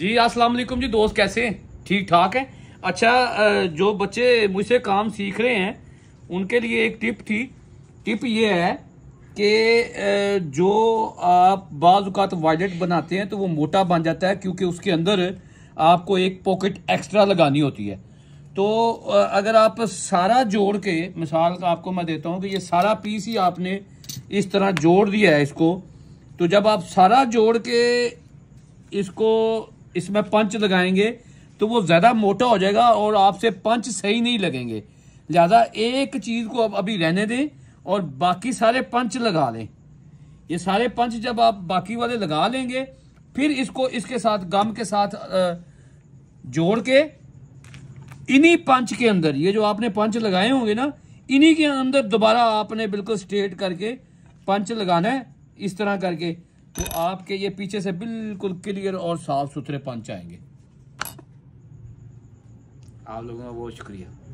जी अस्सलाम वालेकुम जी दोस्त कैसे हैं ठीक ठाक हैं अच्छा जो बच्चे मुझसे काम सीख रहे हैं उनके लिए एक टिप थी टिप ये है कि जो आप बाज़ात वायलेट बनाते हैं तो वो मोटा बन जाता है क्योंकि उसके अंदर आपको एक पॉकेट एक्स्ट्रा लगानी होती है तो अगर आप सारा जोड़ के मिसाल का आपको मैं देता हूँ कि ये सारा पीस ही आपने इस तरह जोड़ दिया है इसको तो जब आप सारा जोड़ के इसको इसमें पंच लगाएंगे तो वो ज़्यादा मोटा हो जाएगा और आपसे पंच सही नहीं लगेंगे लिहाजा एक चीज़ को अब अभी रहने दें और बाकी सारे पंच लगा लें ये सारे पंच जब आप बाकी वाले लगा लेंगे फिर इसको इसके साथ गम के साथ जोड़ के इन्हीं पंच के अंदर ये जो आपने पंच लगाए होंगे ना इन्हीं के अंदर दोबारा आपने बिल्कुल स्ट्रेट करके पंच लगाना है इस तरह करके तो आपके ये पीछे से बिल्कुल क्लियर और साफ सुथरे पंच आएंगे आप लोगों का बहुत शुक्रिया